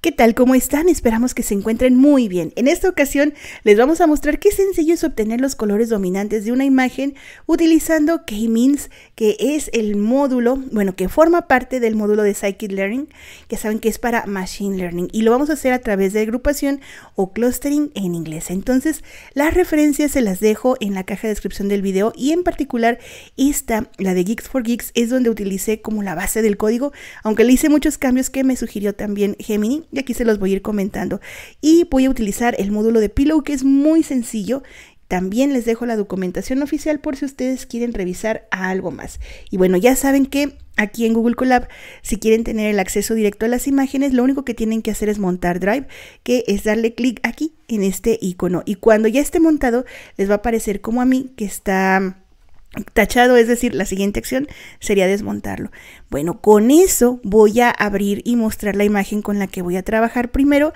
¿Qué tal? ¿Cómo están? Esperamos que se encuentren muy bien. En esta ocasión les vamos a mostrar qué sencillo es obtener los colores dominantes de una imagen utilizando K-Means, que es el módulo, bueno, que forma parte del módulo de scikit Learning, que saben que es para Machine Learning, y lo vamos a hacer a través de agrupación o clustering en inglés. Entonces, las referencias se las dejo en la caja de descripción del video y en particular esta, la de Geeks for Geeks, es donde utilicé como la base del código, aunque le hice muchos cambios que me sugirió también Gemini y aquí se los voy a ir comentando. Y voy a utilizar el módulo de Pillow que es muy sencillo también les dejo la documentación oficial por si ustedes quieren revisar algo más. Y bueno, ya saben que aquí en Google Colab, si quieren tener el acceso directo a las imágenes, lo único que tienen que hacer es montar Drive, que es darle clic aquí en este icono. Y cuando ya esté montado, les va a aparecer como a mí que está tachado, es decir, la siguiente acción sería desmontarlo. Bueno, con eso voy a abrir y mostrar la imagen con la que voy a trabajar primero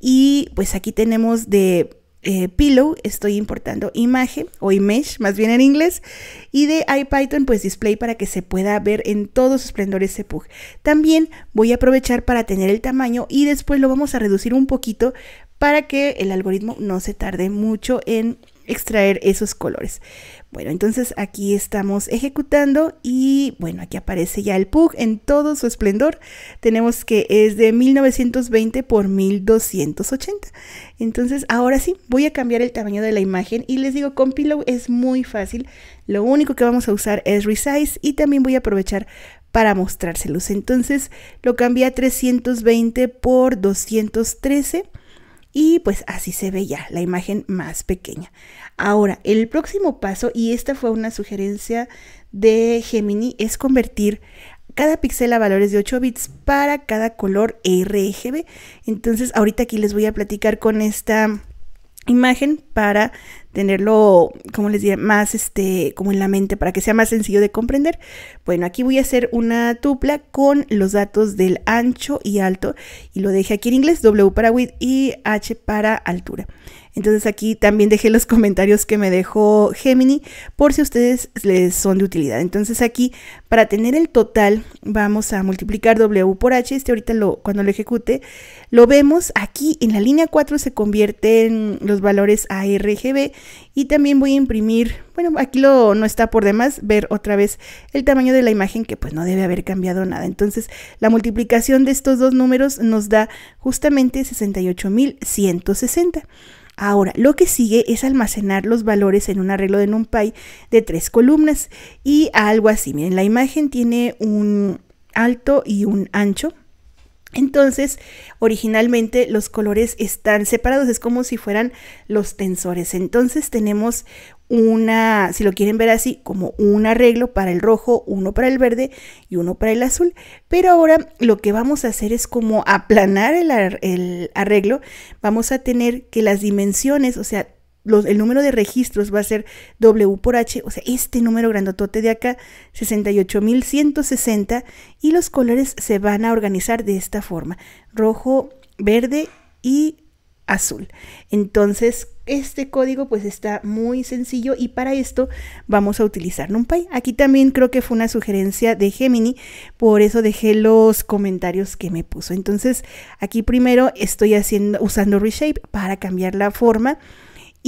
y pues aquí tenemos de eh, Pillow estoy importando imagen o image más bien en inglés y de IPython pues display para que se pueda ver en todo su esplendor ese pug. También voy a aprovechar para tener el tamaño y después lo vamos a reducir un poquito para que el algoritmo no se tarde mucho en extraer esos colores. Bueno, entonces aquí estamos ejecutando y bueno, aquí aparece ya el PUG en todo su esplendor. Tenemos que es de 1920 por 1280. Entonces ahora sí, voy a cambiar el tamaño de la imagen y les digo, con Pillow es muy fácil. Lo único que vamos a usar es Resize y también voy a aprovechar para mostrárselos. Entonces lo cambié a 320 por 213 y pues así se ve ya la imagen más pequeña. Ahora, el próximo paso, y esta fue una sugerencia de Gemini, es convertir cada píxel a valores de 8 bits para cada color RGB. Entonces, ahorita aquí les voy a platicar con esta imagen para tenerlo, como les diré, más este, como en la mente, para que sea más sencillo de comprender. Bueno, aquí voy a hacer una tupla con los datos del ancho y alto y lo dejé aquí en inglés, W para width y H para altura. Entonces aquí también dejé los comentarios que me dejó Gemini por si a ustedes les son de utilidad. Entonces aquí para tener el total vamos a multiplicar W por H. Este ahorita lo, cuando lo ejecute lo vemos aquí en la línea 4 se convierten los valores a RGB y también voy a imprimir, bueno aquí lo, no está por demás ver otra vez el tamaño de la imagen que pues no debe haber cambiado nada. Entonces la multiplicación de estos dos números nos da justamente 68.160. Ahora, lo que sigue es almacenar los valores en un arreglo de NumPy de tres columnas y algo así. Miren, la imagen tiene un alto y un ancho entonces, originalmente los colores están separados, es como si fueran los tensores. Entonces tenemos una, si lo quieren ver así, como un arreglo para el rojo, uno para el verde y uno para el azul. Pero ahora lo que vamos a hacer es como aplanar el, arreglo. Vamos a tener que las dimensiones, o sea, el número de registros va a ser W por H, o sea, este número grandotote de acá, 68.160, y los colores se van a organizar de esta forma, rojo, verde y azul. Entonces, este código pues está muy sencillo y para esto vamos a utilizar NumPy. Aquí también creo que fue una sugerencia de Gemini, por eso dejé los comentarios que me puso. Entonces, aquí primero estoy haciendo usando reshape para cambiar la forma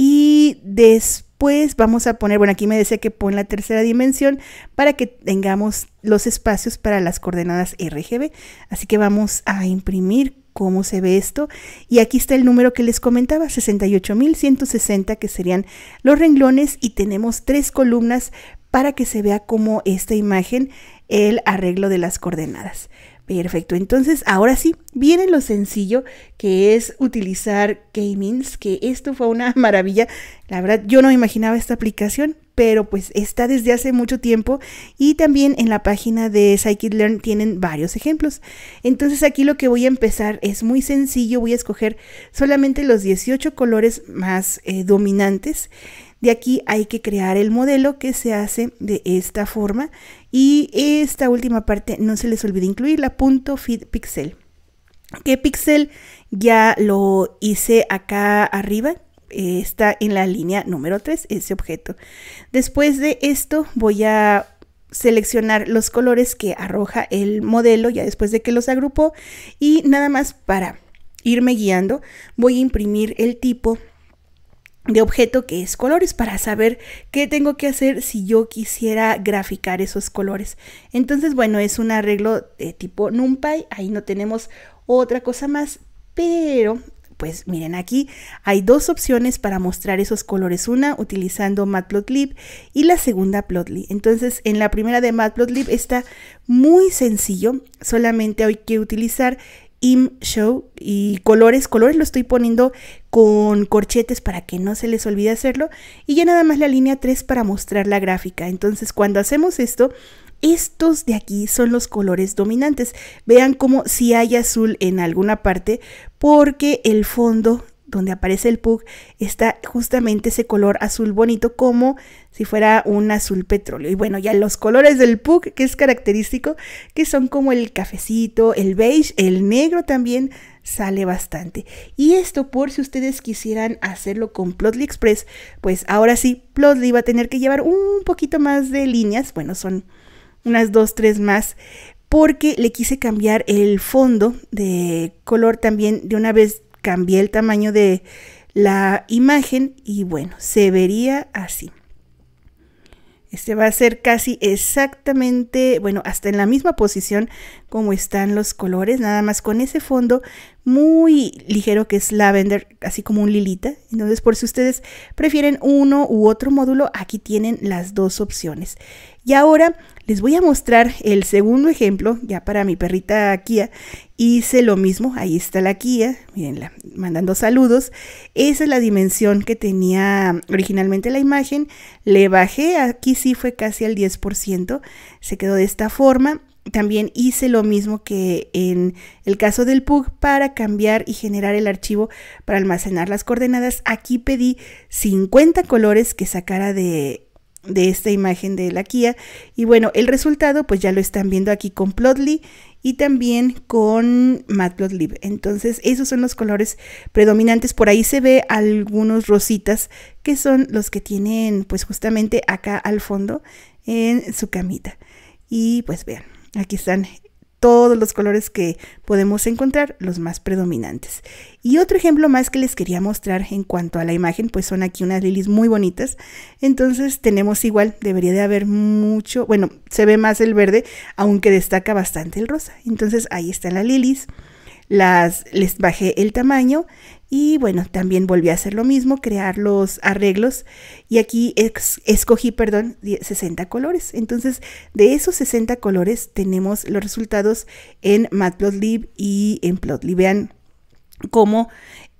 y después vamos a poner, bueno, aquí me decía que pon la tercera dimensión para que tengamos los espacios para las coordenadas RGB. Así que vamos a imprimir cómo se ve esto. Y aquí está el número que les comentaba, 68.160, que serían los renglones, y tenemos tres columnas para que se vea como esta imagen, el arreglo de las coordenadas. Perfecto, entonces ahora sí, viene lo sencillo que es utilizar Gamings, que esto fue una maravilla. La verdad, yo no imaginaba esta aplicación, pero pues está desde hace mucho tiempo y también en la página de Scikit-Learn tienen varios ejemplos. Entonces aquí lo que voy a empezar es muy sencillo, voy a escoger solamente los 18 colores más eh, dominantes de aquí hay que crear el modelo que se hace de esta forma y esta última parte no se les olvide la punto feed pixel. Que pixel ya lo hice acá arriba, está en la línea número 3, ese objeto. Después de esto voy a seleccionar los colores que arroja el modelo ya después de que los agrupó y nada más para irme guiando voy a imprimir el tipo de objeto que es colores para saber qué tengo que hacer si yo quisiera graficar esos colores. Entonces, bueno, es un arreglo de tipo NumPy, ahí no tenemos otra cosa más, pero pues miren aquí hay dos opciones para mostrar esos colores, una utilizando Matplotlib y la segunda Plotly. Entonces en la primera de Matplotlib está muy sencillo, solamente hay que utilizar Im Show y colores, colores lo estoy poniendo con corchetes para que no se les olvide hacerlo y ya nada más la línea 3 para mostrar la gráfica. Entonces cuando hacemos esto, estos de aquí son los colores dominantes. Vean como si hay azul en alguna parte porque el fondo donde aparece el pug está justamente ese color azul bonito como si fuera un azul petróleo. Y bueno, ya los colores del pug que es característico, que son como el cafecito, el beige, el negro también sale bastante. Y esto por si ustedes quisieran hacerlo con Plotly Express, pues ahora sí, Plotly va a tener que llevar un poquito más de líneas, bueno, son unas dos, tres más, porque le quise cambiar el fondo de color también de una vez cambié el tamaño de la imagen y bueno, se vería así. Este va a ser casi exactamente, bueno, hasta en la misma posición como están los colores, nada más con ese fondo muy ligero que es Lavender, así como un Lilita. Entonces, por si ustedes prefieren uno u otro módulo, aquí tienen las dos opciones. Y ahora les voy a mostrar el segundo ejemplo, ya para mi perrita Kia. Hice lo mismo, ahí está la Kia, mirenla, mandando saludos. Esa es la dimensión que tenía originalmente la imagen. Le bajé, aquí sí fue casi al 10%, se quedó de esta forma también hice lo mismo que en el caso del PUG para cambiar y generar el archivo para almacenar las coordenadas. Aquí pedí 50 colores que sacara de, esta imagen de la Kia. Y bueno, el resultado pues ya lo están viendo aquí con Plotly y también con Matplotlib. Entonces esos son los colores predominantes. Por ahí se ve algunos rositas que son los que tienen pues justamente acá al fondo en su camita. Y pues vean. Aquí están todos los colores que podemos encontrar, los más predominantes. Y otro ejemplo más que les quería mostrar en cuanto a la imagen, pues son aquí unas lilies muy bonitas. Entonces tenemos igual, debería de haber mucho, bueno, se ve más el verde, aunque destaca bastante el rosa. Entonces ahí están las lilies las, les bajé el tamaño y bueno, también volví a hacer lo mismo, crear los arreglos y aquí escogí, perdón, 60 colores. Entonces, de esos 60 colores tenemos los resultados en Matplotlib y en Plotly. Vean como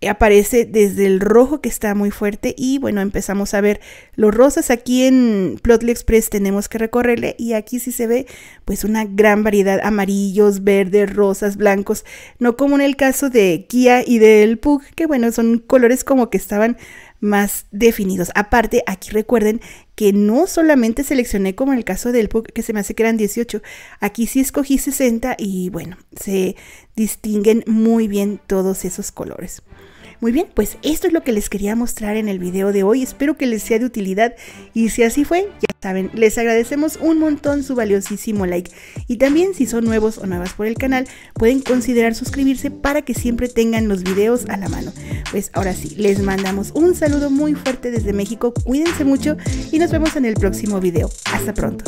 eh, aparece desde el rojo que está muy fuerte y bueno empezamos a ver los rosas aquí en Plotly Express tenemos que recorrerle y aquí sí se ve pues una gran variedad amarillos verdes rosas blancos no como en el caso de Kia y del Pug que bueno son colores como que estaban más definidos. Aparte, aquí recuerden que no solamente seleccioné como en el caso del book. que se me hace que eran 18, aquí sí escogí 60 y bueno, se distinguen muy bien todos esos colores. Muy bien, pues esto es lo que les quería mostrar en el video de hoy. Espero que les sea de utilidad y si así fue, ya Saben, les agradecemos un montón su valiosísimo like y también si son nuevos o nuevas por el canal pueden considerar suscribirse para que siempre tengan los videos a la mano. Pues ahora sí, les mandamos un saludo muy fuerte desde México, cuídense mucho y nos vemos en el próximo video. Hasta pronto.